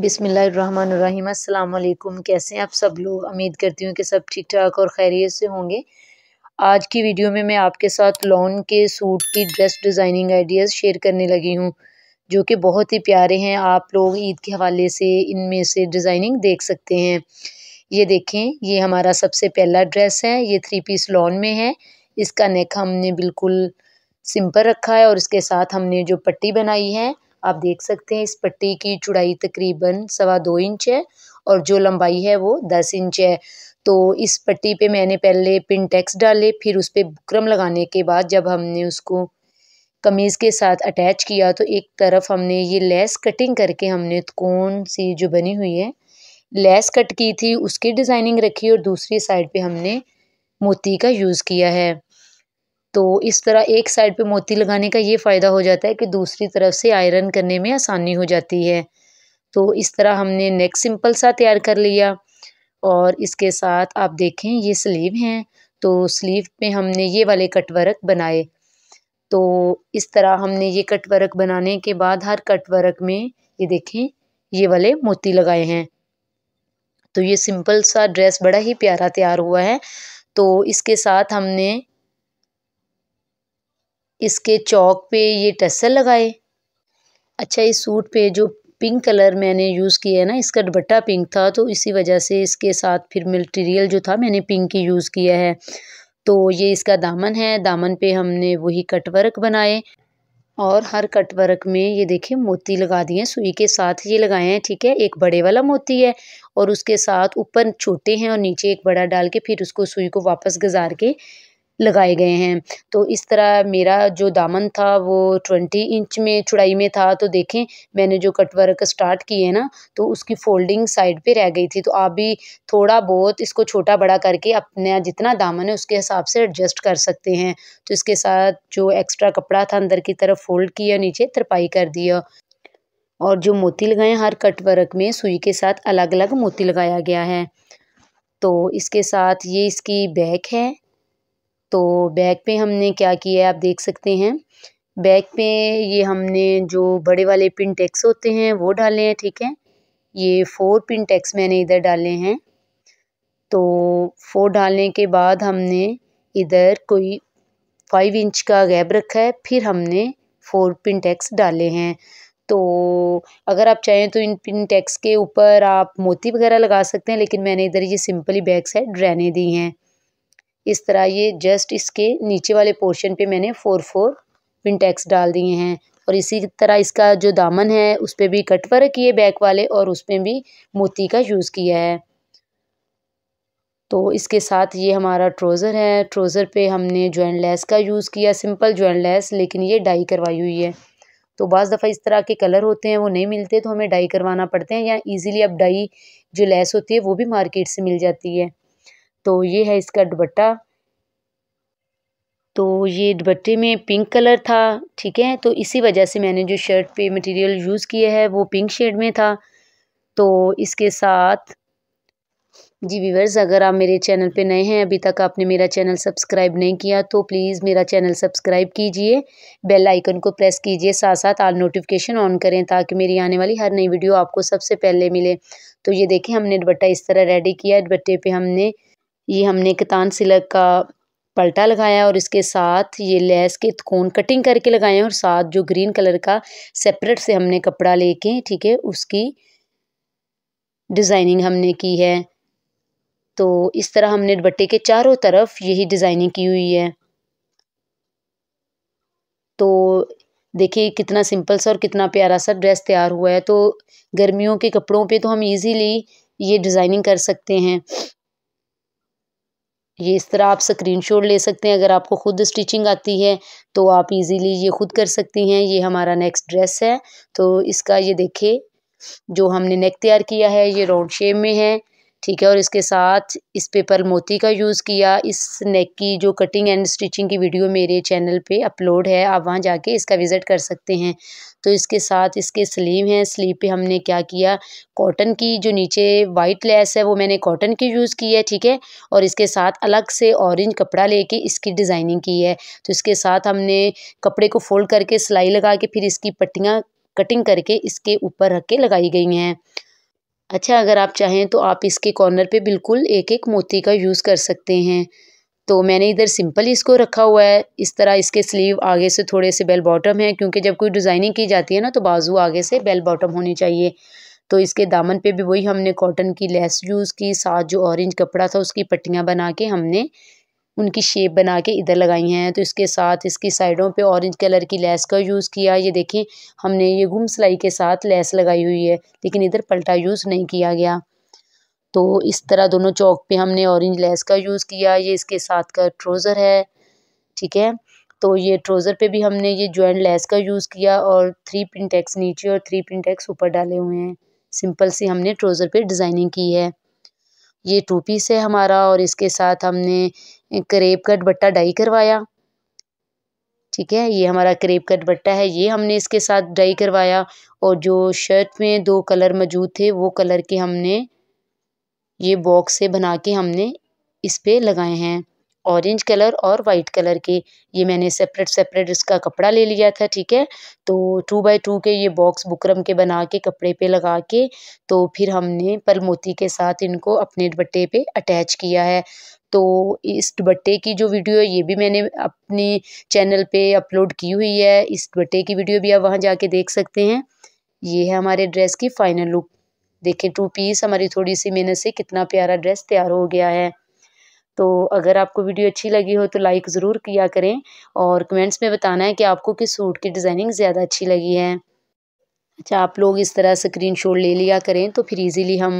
बिसमीम् अल्लाम कैसे हैं आप सब लोग उम्मीद करती हूँ कि सब ठीक ठाक और खैरियत से होंगे आज की वीडियो में मैं आपके साथ लॉन के सूट की ड्रेस डिज़ाइनिंग आइडियाज़ शेयर करने लगी हूँ जो कि बहुत ही प्यारे हैं आप लोग ईद के हवाले से इनमें से डिज़ाइनिंग देख सकते हैं ये देखें ये हमारा सबसे पहला ड्रेस है ये थ्री पीस लॉन में है इसका नेक हमने बिल्कुल सिंपल रखा है और इसके साथ हमने जो पट्टी बनाई है आप देख सकते हैं इस पट्टी की चौड़ाई तकरीबन सवा दो इंच है और जो लंबाई है वो दस इंच है तो इस पट्टी पे मैंने पहले पिन टैक्स डाले फिर उस पर बुकरम लगाने के बाद जब हमने उसको कमीज़ के साथ अटैच किया तो एक तरफ हमने ये लेस कटिंग करके हमने कौन सी जो बनी हुई है लेस कट की थी उसकी डिज़ाइनिंग रखी और दूसरी साइड पे हमने मोती का यूज़ किया है तो इस तरह एक साइड पे मोती लगाने का ये फ़ायदा हो जाता है कि दूसरी तरफ से आयरन करने में आसानी हो जाती है तो इस तरह हमने नेक सिंपल सा तैयार कर लिया और इसके साथ आप देखें ये स्लीव हैं तो स्लीव पे हमने ये वाले कटवर्क बनाए तो इस तरह हमने ये कटवर्क बनाने के बाद हर कटवर्क में ये देखें ये वाले मोती लगाए हैं तो ये सिंपल सा ड्रेस बड़ा ही प्यारा तैयार हुआ है तो इसके साथ हमने इसके चौक पे ये टसल लगाए अच्छा इस सूट पे जो पिंक कलर मैंने यूज़ किया है ना इसका दुपट्टा पिंक था तो इसी वजह से इसके साथ फिर मटेरियल जो था मैंने पिंक ही यूज़ किया है तो ये इसका दामन है दामन पे हमने वही कटवर्क बनाए और हर कटवर्क में ये देखिए मोती लगा दिए सुई के साथ ये लगाए हैं ठीक है एक बड़े वाला मोती है और उसके साथ ऊपर छोटे हैं और नीचे एक बड़ा डाल के फिर उसको सुई को वापस गुजार के लगाए गए हैं तो इस तरह मेरा जो दामन था वो ट्वेंटी इंच में चुड़ाई में था तो देखें मैंने जो कटवर्क स्टार्ट की है ना तो उसकी फोल्डिंग साइड पे रह गई थी तो आप भी थोड़ा बहुत इसको छोटा बड़ा करके अपना जितना दामन है उसके हिसाब से एडजस्ट कर सकते हैं तो इसके साथ जो एक्स्ट्रा कपड़ा था अंदर की तरफ फोल्ड किया नीचे तरपाई कर दिया और जो मोती लगाए हर कटवर्क में सुई के साथ अलग अलग मोती लगाया गया है तो इसके साथ ये इसकी बैक है तो बैग पे हमने क्या किया है आप देख सकते हैं बैग पे ये हमने जो बड़े वाले पिन टैक्स होते हैं वो डाले हैं ठीक है ये फोर पिन टैक्स मैंने इधर डाले हैं तो फोर डालने के बाद हमने इधर कोई फाइव इंच का गैप रखा है फिर हमने फोर पिन टैक्स डाले हैं तो अगर आप चाहें तो इन पिन टैक्स के ऊपर आप मोती वगैरह लगा सकते हैं लेकिन मैंने इधर ये सिंपली बैग साइड रहने दी हैं इस तरह ये जस्ट इसके नीचे वाले पोर्शन पे मैंने फोर फोर पिन डाल दिए हैं और इसी तरह इसका जो दामन है उस पर भी कटवर किए बैक वाले और उसमें भी मोती का यूज़ किया है तो इसके साथ ये हमारा ट्रोज़र है ट्रोज़र पे हमने जॉइंट लेस का यूज़ किया सिंपल जॉइंट लेस लेकिन ये डाई करवाई हुई है तो बज़ दफ़ा इस तरह के कलर होते हैं वो नहीं मिलते तो हमें डाई करवाना पड़ते हैं या इजीली अब डाई जो लेस होती है वो भी मार्केट से मिल जाती है तो ये है इसका दुबट्टा तो ये दुबट्टे में पिंक कलर था ठीक है तो इसी वजह से मैंने जो शर्ट पे मटेरियल यूज़ किया है वो पिंक शेड में था तो इसके साथ जी वीवर्स अगर आप मेरे चैनल पे नए हैं अभी तक आपने मेरा चैनल सब्सक्राइब नहीं किया तो प्लीज़ मेरा चैनल सब्सक्राइब कीजिए बेल आइकन को प्रेस कीजिए साथ साथ आल नोटिफिकेशन ऑन करें ताकि मेरी आने वाली हर नई वीडियो आपको सबसे पहले मिले तो ये देखें हमने दुबट्टा इस तरह रेडी किया दुबट्टे पे हमने ये हमने कतान सिलक का पलटा लगाया और इसके साथ ये लेस के कोन कटिंग करके लगाए और साथ जो ग्रीन कलर का सेपरेट से हमने कपड़ा लेके ठीक है उसकी डिज़ाइनिंग हमने की है तो इस तरह हमने बट्टे के चारों तरफ यही डिज़ाइनिंग की हुई है तो देखिए कितना सिंपल सा और कितना प्यारा सा ड्रेस तैयार हुआ है तो गर्मियों के कपड़ों पे तो हम इजीली ये डिज़ाइनिंग कर सकते हैं ये इस तरह आप स्क्रीनशॉट ले सकते हैं अगर आपको खुद स्टिचिंग आती है तो आप इजीली ये खुद कर सकती हैं ये हमारा नेक्स्ट ड्रेस है तो इसका ये देखिए जो हमने नेक तैयार किया है ये राउंड शेप में है ठीक है और इसके साथ इस पे मोती का यूज़ किया इस नेक की जो कटिंग एंड स्टिचिंग की वीडियो मेरे चैनल पे अपलोड है आप वहाँ जाके इसका विज़िट कर सकते हैं तो इसके साथ इसके स्लीव हैं स्लीव पे हमने क्या किया कॉटन की जो नीचे वाइट लेस है वो मैंने कॉटन की यूज़ की है ठीक है और इसके साथ अलग से ऑरेंज कपड़ा लेके इसकी डिज़ाइनिंग की है तो इसके साथ हमने कपड़े को फोल्ड करके सिलाई लगा के फिर इसकी पट्टियाँ कटिंग करके इसके ऊपर रख के लगाई गई हैं अच्छा अगर आप चाहें तो आप इसके कॉर्नर पे बिल्कुल एक एक मोती का यूज़ कर सकते हैं तो मैंने इधर सिंपल इसको रखा हुआ है इस तरह इसके स्लीव आगे से थोड़े से बेल बॉटम है क्योंकि जब कोई डिज़ाइनिंग की जाती है ना तो बाजू आगे से बेल बॉटम होनी चाहिए तो इसके दामन पे भी वही हमने कॉटन की लेस यूज़ की साथ जो ऑरेंज कपड़ा था उसकी पट्टियाँ बना के हमने उनकी शेप बना के इधर लगाई हैं तो इसके साथ इसकी साइडों पे ऑरेंज कलर की लेस का यूज़ किया ये देखें हमने ये गुम सिलाई के साथ लेस लगाई हुई है लेकिन इधर पलटा यूज़ नहीं किया गया तो इस तरह दोनों चौक पे हमने ऑरेंज लेस का यूज़ किया ये इसके साथ का ट्रोज़र है ठीक है तो ये ट्रोज़र पे भी हमने ये जॉइंट लेस का यूज़ किया और थ्री प्रिंटेक्स नीचे और थ्री प्रिंटेक्स ऊपर डाले हुए हैं सिंपल सी हमने ट्रोज़र पे डिज़ाइनिंग की है ये टू पीस है हमारा और इसके साथ हमने करेब कट बट्टा डाई करवाया ठीक है ये हमारा करेब कट बट्टा है ये हमने इसके साथ डाई करवाया और जो शर्ट में दो कलर मौजूद थे वो कलर के हमने ये बॉक्स से बना के हमने इस पर लगाए हैं ऑरेंज कलर और वाइट कलर के ये मैंने सेपरेट सेपरेट इसका कपड़ा ले लिया था ठीक है तो टू बाई टू के ये बॉक्स बुकरम के बना के कपड़े पे लगा के तो फिर हमने पल मोती के साथ इनको अपने दुपट्टे पे अटैच किया है तो इस दुपट्टे की जो वीडियो है ये भी मैंने अपने चैनल पे अपलोड की हुई है इस दुपट्टे की वीडियो भी आप वहाँ जाके देख सकते हैं ये है हमारे ड्रेस की फाइनल लुक देखें टू पीस हमारी थोड़ी सी मेहनत से कितना प्यारा ड्रेस तैयार हो गया है तो अगर आपको वीडियो अच्छी लगी हो तो लाइक ज़रूर किया करें और कमेंट्स में बताना है कि आपको किस सूट की डिज़ाइनिंग ज़्यादा अच्छी लगी है अच्छा आप लोग इस तरह शॉट ले लिया करें तो फिर इजीली हम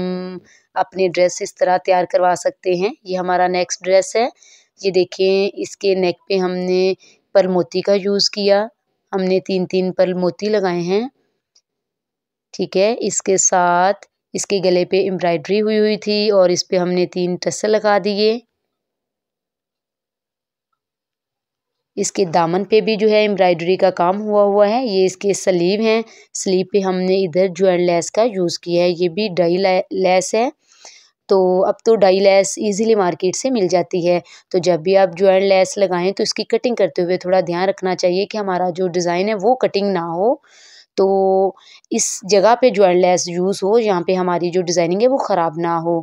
अपने ड्रेस इस तरह तैयार करवा सकते हैं ये हमारा नेक्स्ट ड्रेस है ये देखें इसके नेक पे हमने पर मोती का यूज़ किया हमने तीन तीन पर मोती लगाए हैं ठीक है इसके साथ इसके गले पे एम्ब्रॉयडरी हुई हुई थी और इस पर हमने तीन टसल लगा दिए इसके दामन पे भी जो है एम्ब्रॉयडरी का काम हुआ हुआ है ये इसके स्लीव हैं स्लीव पे हमने इधर ज्वाइन लेस का यूज़ किया है ये भी डाई लेस है तो अब तो डाई लेस ईजिली मार्केट से मिल जाती है तो जब भी आप ज्वाइन लेस लगाएं तो इसकी कटिंग करते हुए थोड़ा ध्यान रखना चाहिए कि हमारा जो डिज़ाइन है वो कटिंग ना हो तो इस जगह पे ज्वाइन लेस यूज़ हो जहाँ पे हमारी जो डिज़ाइनिंग है वो ख़राब ना हो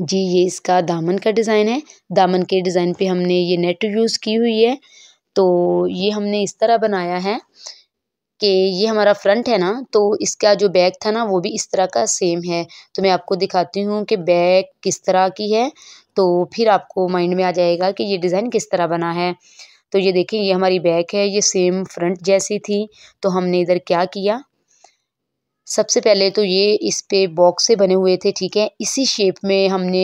जी ये इसका दामन का डिज़ाइन है दामन के डिज़ाइन पे हमने ये नेट यूज़ की हुई है तो ये हमने इस तरह बनाया है कि ये हमारा फ्रंट है ना तो इसका जो बैक था ना वो भी इस तरह का सेम है तो मैं आपको दिखाती हूँ कि बैक किस तरह की है तो फिर आपको माइंड में आ जाएगा कि ये डिज़ाइन किस तरह बना है तो ये देखिए ये हमारी बैक है ये सेम फ्रंट जैसी थी तो हमने इधर क्या किया सबसे पहले तो ये इस पे बॉक्स से बने हुए थे ठीक है इसी शेप में हमने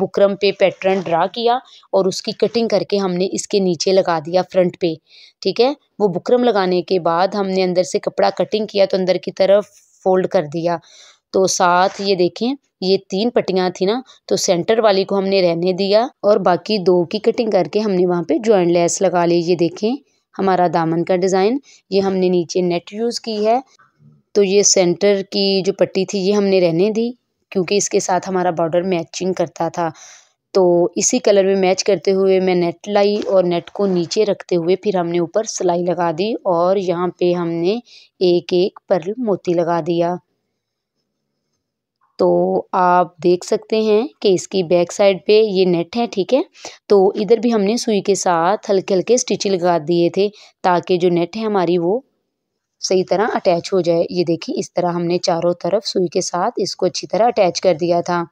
बुकरम पे पैटर्न ड्रा किया और उसकी कटिंग करके हमने इसके नीचे लगा दिया फ्रंट पे ठीक है वो बुकरम लगाने के बाद हमने अंदर से कपड़ा कटिंग किया तो अंदर की तरफ फोल्ड कर दिया तो साथ ये देखें ये तीन पट्टियाँ थी ना तो सेंटर वाली को हमने रहने दिया और बाकी दो की कटिंग करके हमने वहाँ पे ज्वाइंट लेस लगा ली ये देखें हमारा दामन का डिज़ाइन ये हमने नीचे नेट यूज़ की है तो ये सेंटर की जो पट्टी थी ये हमने रहने दी क्योंकि इसके साथ हमारा बॉर्डर मैचिंग करता था तो इसी कलर में मैच करते हुए मैं नेट लाई और नेट को नीचे रखते हुए फिर हमने ऊपर सिलाई लगा दी और यहाँ पे हमने एक एक पर्ल मोती लगा दिया तो आप देख सकते हैं कि इसकी बैक साइड पे ये नेट है ठीक है तो इधर भी हमने सुई के साथ हल्के हल्के स्टिचिंग लगा दिए थे ताकि जो नेट है हमारी वो सही तरह अटैच हो जाए ये देखिए इस तरह हमने चारों तरफ सुई के साथ इसको अच्छी तरह अटैच कर दिया था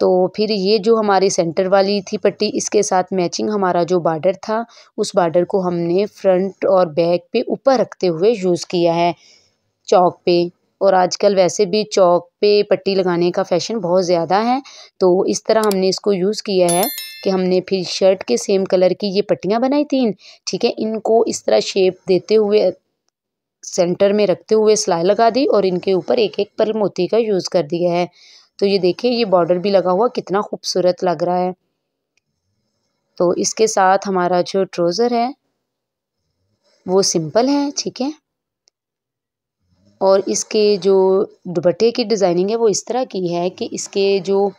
तो फिर ये जो हमारी सेंटर वाली थी पट्टी इसके साथ मैचिंग हमारा जो बार्डर था उस बार्डर को हमने फ्रंट और बैक पे ऊपर रखते हुए यूज़ किया है चौक पे और आजकल वैसे भी चौक पे पट्टी लगाने का फैशन बहुत ज़्यादा है तो इस तरह हमने इसको यूज़ किया है कि हमने फिर शर्ट के सेम कलर की ये पट्टियाँ बनाई थी ठीक है इनको इस तरह शेप देते हुए सेंटर में रखते हुए सिलाई लगा दी और इनके ऊपर एक एक पर मोती का यूज़ कर दिया है तो ये देखिए ये बॉर्डर भी लगा हुआ कितना खूबसूरत लग रहा है तो इसके साथ हमारा जो ट्रोज़र है वो सिंपल है ठीक है और इसके जो दुपट्टे की डिज़ाइनिंग है वो इस तरह की है कि इसके जो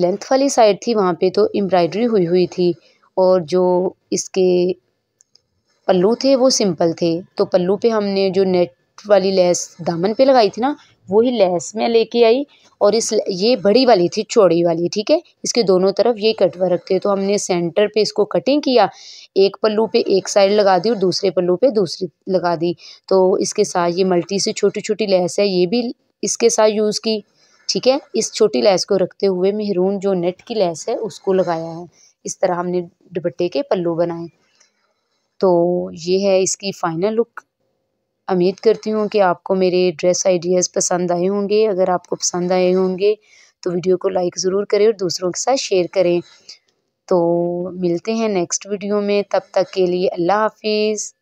लेंथ वाली साइड थी वहाँ पे तो एम्ब्रॉयडरी हुई हुई थी और जो इसके पल्लू थे वो सिंपल थे तो पल्लू पे हमने जो नेट वाली लेस दामन पे लगाई थी ना वही लेस में लेके आई और इस ये बड़ी वाली थी चौड़ी वाली ठीक है इसके दोनों तरफ ये कटवा रखते थे तो हमने सेंटर पे इसको कटिंग किया एक पल्लू पे एक साइड लगा दी और दूसरे पल्लू पे दूसरी लगा दी तो इसके साथ ये मल्टी से छोटी छोटी लेस है ये भी इसके साथ यूज़ की ठीक है इस छोटी लेस को रखते हुए मेहरून जो नेट की लेस है उसको लगाया है इस तरह हमने दुपट्टे के पल्लू बनाए तो ये है इसकी फ़ाइनल लुक उम्मीद करती हूँ कि आपको मेरे ड्रेस आइडियाज़ पसंद आए होंगे अगर आपको पसंद आए होंगे तो वीडियो को लाइक ज़रूर करें और दूसरों के साथ शेयर करें तो मिलते हैं नेक्स्ट वीडियो में तब तक के लिए अल्लाह हाफिज़